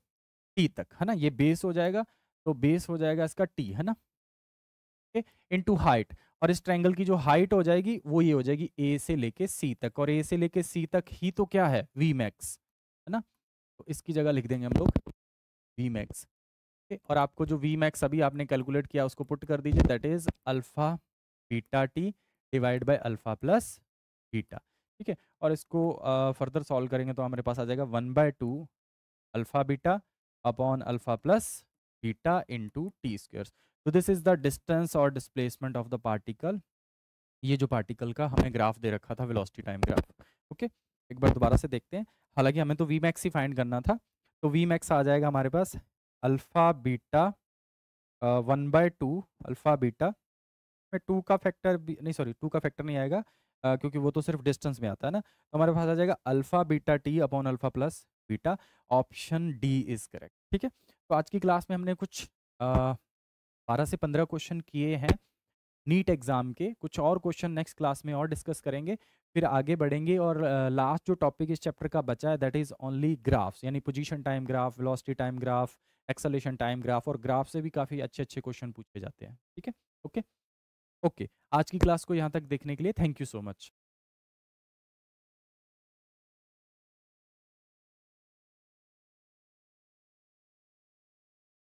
टी तक है ना ये बेस हो जाएगा तो बेस हो जाएगा इसका टी है ना इन टू हाइट और इस ट्रैंगल की जो हाइट हो जाएगी वो ये हो जाएगी ए से लेके सी तक और ए से लेके सी तक ही तो क्या है वी मैक्स है ना तो इसकी जगह लिख देंगे हम लोग वी मैक्स और आपको जो वी मैक्स अभी आपने कैलकुलेट किया उसको पुट कर दीजिए that is alpha beta t divide by alpha plus beta ठीक है और इसको फर्दर सॉल्व करेंगे तो हमारे पास आ जाएगा one by two alpha beta upon alpha plus theta into t squares. So this is the distance or displacement of the particle. ये जो पार्टिकल का हमें ग्राफ दे रखा था velocity time graph okay okay? एक बार दोबारा से देखते हैं हालांकि हमें तो वी मैक्स ही फाइंड करना था तो वी मैक्स आ जाएगा हमारे पास alpha beta one by two alpha beta में टू का फैक्टर नहीं सॉरी टू का फैक्टर नहीं आएगा आ, क्योंकि वो तो सिर्फ डिस्टेंस में आता है ना तो हमारे पास आ जाएगा alpha beta t upon alpha plus beta option d is correct ठीक है तो आज की क्लास में हमने कुछ बारह से पंद्रह क्वेश्चन किए हैं नीट एग्ज़ाम के कुछ और क्वेश्चन नेक्स्ट क्लास में और डिस्कस करेंगे फिर आगे बढ़ेंगे और लास्ट जो टॉपिक इस चैप्टर का बचा है दैट इज़ ओनली ग्राफ्स यानी position time graph velocity time graph acceleration time graph और ग्राफ से भी काफ़ी अच्छे अच्छे क्वेश्चन पूछे जाते हैं ठीक है ओके ओके आज की क्लास को यहाँ तक देखने के लिए थैंक यू सो मच